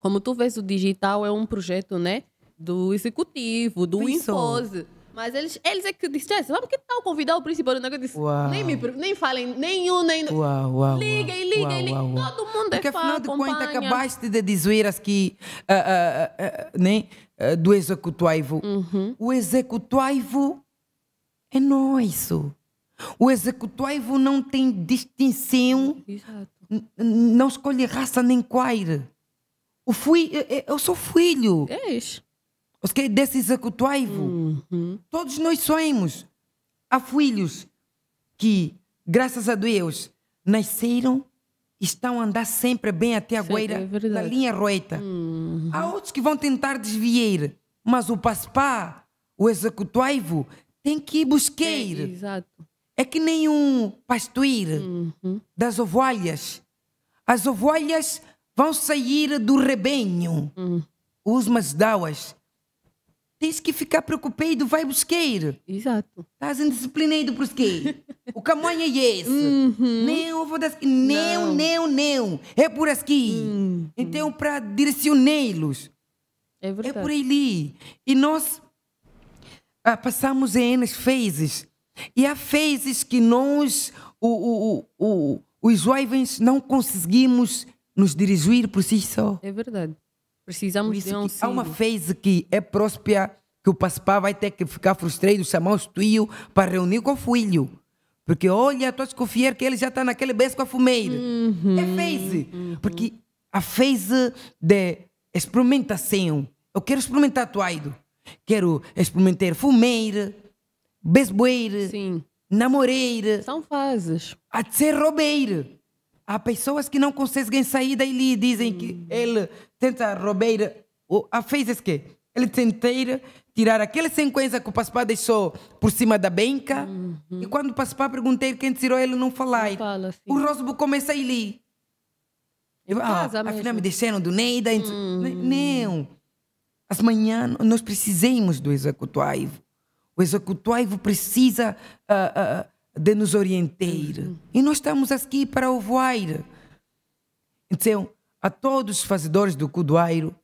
Como tu vês, o digital é um projeto, né? Do executivo, do Pensou. impose. Mas eles, eles é que disseram, vamos que tal convidar o principal do negócio? Disse, uau. nem, me, nem falem nenhum, nem... Uau, uau, liguem, liguem, Todo mundo é Porque, é fã, afinal de contas, acabaste de dizer que... Uh, uh, uh, do executivo. Uhum. O executivo é nós. O executivo não tem distinção, não escolhe raça nem quair. O fui, eu sou filho. És. Os que desses acutuaivo. Uhum. Todos nós somos. Há filhos que, graças a Deus, nasceram e estão a andar sempre bem até a goeira é da linha roeta. Uhum. Há outros que vão tentar desviar, mas o paspá, o executuivo tem que ir buscar. É, é que nem um pastuir uhum. das ovoalhas. As ovoalhas vão sair do rebanho. Hum. Os masdawas. Tens que ficar preocupado, vai buscar. Exato. Estás indisciplinado por quê? o caminho é esse. Uhum. Não, vou dar... não, não, não. É por aqui. Uhum. Então, para direcioná-los. É, é verdade. É por ali. E nós ah, passamos em N fezes E há fezes que nós, o, o, o, os jovens, não conseguimos nos dirigir por si só. É verdade. Precisamos de um Há uma phase que é próspera que o Paspá vai ter que ficar frustrado, chamar os tio para reunir com o filho. Porque olha, estou a desconfiar que ele já está naquele beijo com a fumeira. Uhum, é phase. Uhum. Porque a phase de experimentação. Eu quero experimentar tuaido. Quero experimentar fumeira, besboeira, namoreira. São fases. A ser robeira. Há pessoas que não conseguem sair daí e dizem que ele tenta roubar. Ou, a fez isso quê? Ele tenta tirar aquela sequência que o Paspá deixou por cima da benca. Uhum. E quando o Paspá perguntei quem tirou, ele não falou. Fala, o Rosbo começa ali. ir ah, afinal me deixaram do Neida. Então, uhum. Né? Não. As manhã nós precisamos do executivo. O executivo precisa uh, uh, de nos orientar. Uhum. E nós estamos aqui para o voar. Então, a todos os fazedores do Cudoeiro,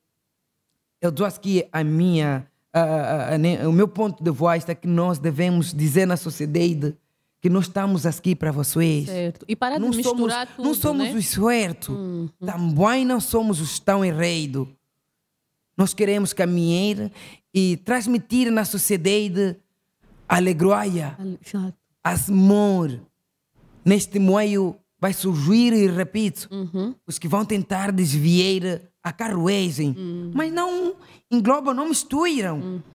eu dou aqui a minha, a, a, a, né, o meu ponto de voz é que nós devemos dizer na sociedade que nós estamos aqui para vocês. Certo. E para não de misturar somos, tudo, Não somos né? os certos, uhum. também não somos os tão errados. Nós queremos caminhar e transmitir na sociedade alegroia. Exato amor. Neste meio vai surgir, e repito, uhum. os que vão tentar desviar a carruagem, uhum. mas não englobam, não misturam. Uhum.